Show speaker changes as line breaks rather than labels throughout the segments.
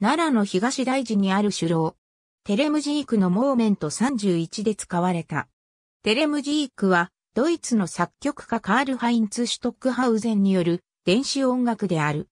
奈良の東大寺にある首楼。テレムジークのモーメント31で使われた。テレムジークは、ドイツの作曲家カール・ハインツ・シュトックハウゼンによる電子音楽である。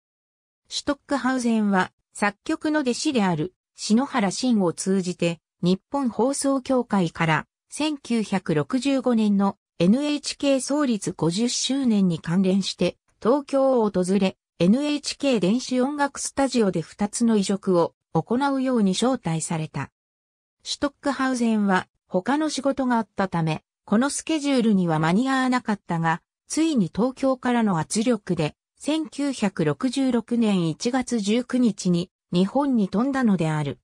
シュトックハウゼンは、作曲の弟子である、篠原慎を通じて、日本放送協会から、1965年の NHK 創立50周年に関連して、東京を訪れ、NHK 電子音楽スタジオで2つの移植を行うように招待された。シュトックハウゼンは他の仕事があったため、このスケジュールには間に合わなかったが、ついに東京からの圧力で、1966年1月19日に日本に飛んだのである。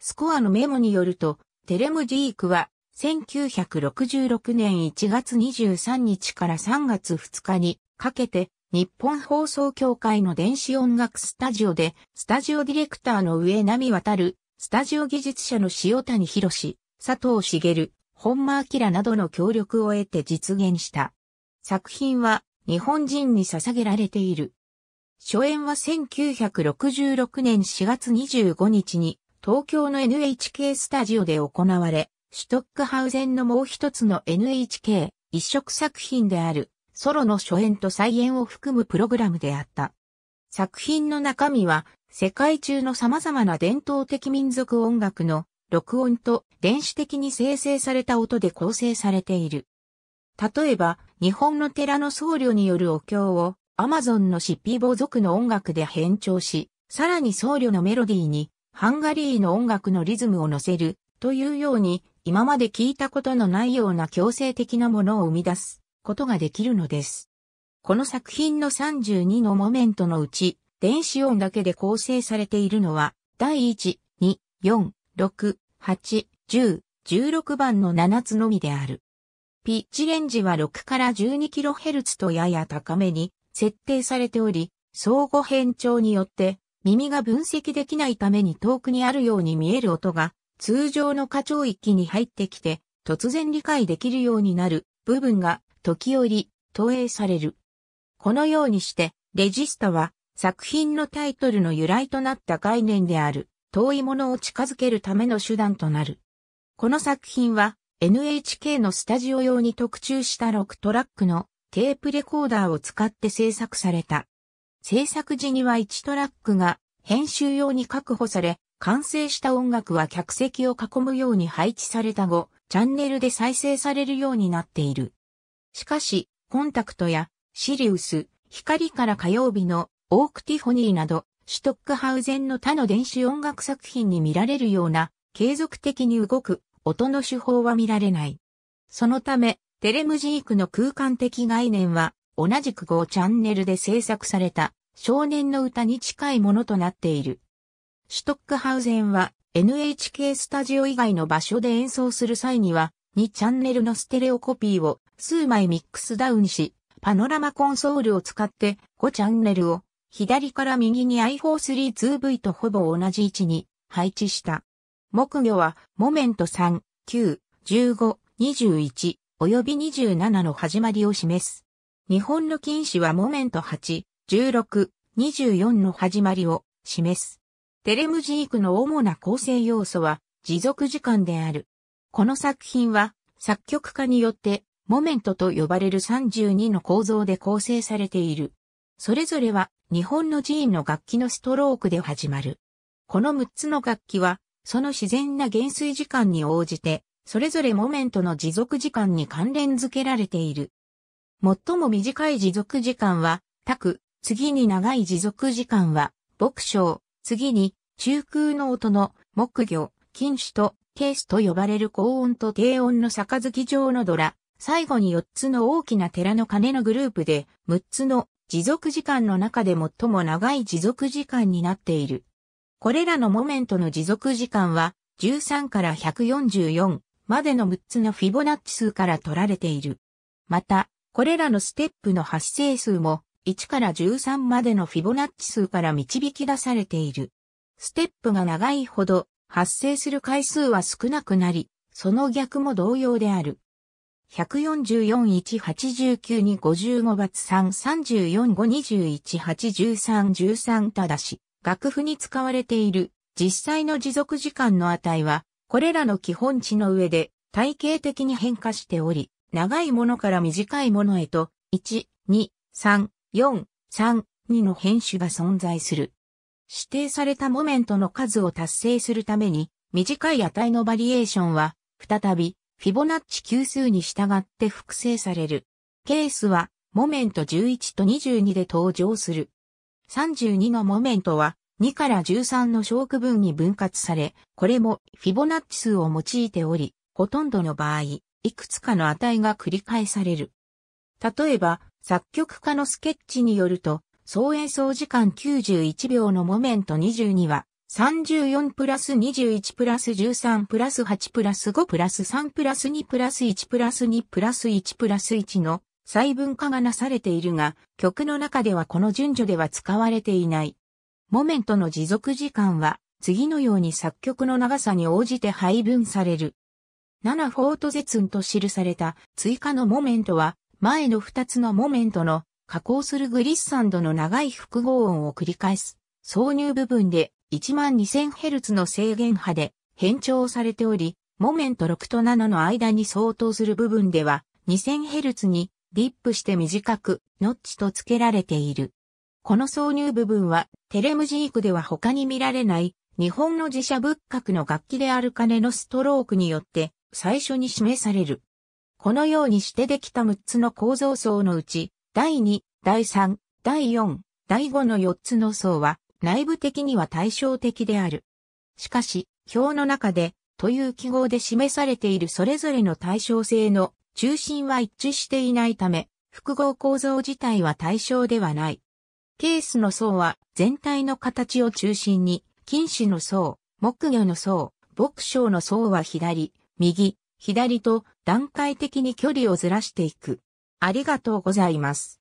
スコアのメモによると、テレム・ディークは、1966年1月23日から3月2日にかけて、日本放送協会の電子音楽スタジオで、スタジオディレクターの上波渡る、スタジオ技術者の塩谷博士、佐藤茂、本間明などの協力を得て実現した。作品は日本人に捧げられている。初演は1966年4月25日に東京の NHK スタジオで行われ、シュトックハウゼンのもう一つの NHK 一色作品であるソロの初演と再演を含むプログラムであった。作品の中身は、世界中の様々な伝統的民族音楽の録音と電子的に生成された音で構成されている。例えば、日本の寺の僧侶によるお経を、アマゾンのシッピーボ族の音楽で変調し、さらに僧侶のメロディーに、ハンガリーの音楽のリズムを乗せる、というように、今まで聞いたことのないような強制的なものを生み出す。ことができるのです。この作品の32のモメントのうち、電子音だけで構成されているのは、第1、2、4、6、8、10、16番の7つのみである。ピッチレンジは6から 12kHz とやや高めに設定されており、相互変調によって耳が分析できないために遠くにあるように見える音が通常の過聴域に入ってきて突然理解できるようになる部分が時折投影される。このようにして、レジスタは作品のタイトルの由来となった概念である、遠いものを近づけるための手段となる。この作品は NHK のスタジオ用に特注した6トラックのテープレコーダーを使って制作された。制作時には1トラックが編集用に確保され、完成した音楽は客席を囲むように配置された後、チャンネルで再生されるようになっている。しかし、コンタクトやシリウス、光から火曜日のオークティフォニーなど、シュトックハウゼンの他の電子音楽作品に見られるような継続的に動く音の手法は見られない。そのため、テレムジークの空間的概念は同じく5チャンネルで制作された少年の歌に近いものとなっている。シュトックハウゼンは NHK スタジオ以外の場所で演奏する際には2チャンネルのステレオコピーを数枚ミックスダウンし、パノラマコンソールを使って5チャンネルを左から右に i432V とほぼ同じ位置に配置した。木魚はモメント3、9、15、21及び27の始まりを示す。日本の禁止はモメント8、16、24の始まりを示す。テレムジークの主な構成要素は持続時間である。この作品は作曲家によってモメントと呼ばれる32の構造で構成されている。それぞれは日本の寺院の楽器のストロークで始まる。この6つの楽器は、その自然な減衰時間に応じて、それぞれモメントの持続時間に関連づけられている。最も短い持続時間は、タク、次に長い持続時間は、牧章、次に中空の音の木魚、金種とケースと呼ばれる高音と低音の杯状のドラ、最後に4つの大きな寺の鐘のグループで、6つの持続時間の中で最も長い持続時間になっている。これらのモメントの持続時間は、13から144までの6つのフィボナッチ数から取られている。また、これらのステップの発生数も、1から13までのフィボナッチ数から導き出されている。ステップが長いほど発生する回数は少なくなり、その逆も同様である。144-189-255-3-34-5-21-8-13-13ただし、楽譜に使われている実際の持続時間の値は、これらの基本値の上で体系的に変化しており、長いものから短いものへと、1、2、3、4、3、2の変種が存在する。指定されたモメントの数を達成するために、短い値のバリエーションは、再び、フィボナッチ級数に従って複製される。ケースは、モメント11と22で登場する。32のモメントは、2から13の小区分に分割され、これもフィボナッチ数を用いており、ほとんどの場合、いくつかの値が繰り返される。例えば、作曲家のスケッチによると、総演奏時間91秒のモメント22は、34プラス21プラス13プラス8プラス5プラス3プラス2プラス1プラス2プラス1プラス1の細分化がなされているが、曲の中ではこの順序では使われていない。モメントの持続時間は、次のように作曲の長さに応じて配分される。7フォートゼツンと記された追加のモメントは、前の2つのモメントの加工するグリッサンドの長い複合音を繰り返す。挿入部分で 12000Hz の制限波で変調されており、モメント6と7の間に相当する部分では 2000Hz にディップして短くノッチと付けられている。この挿入部分はテレムジークでは他に見られない日本の自社仏閣の楽器である金のストロークによって最初に示される。このようにしてできた6つの構造層のうち第2、第3、第4、第5の4つの層は内部的には対照的である。しかし、表の中でという記号で示されているそれぞれの対称性の中心は一致していないため、複合構造自体は対称ではない。ケースの層は全体の形を中心に、金糸の層、木魚の層、牧章の層は左、右、左と段階的に距離をずらしていく。ありがとうございます。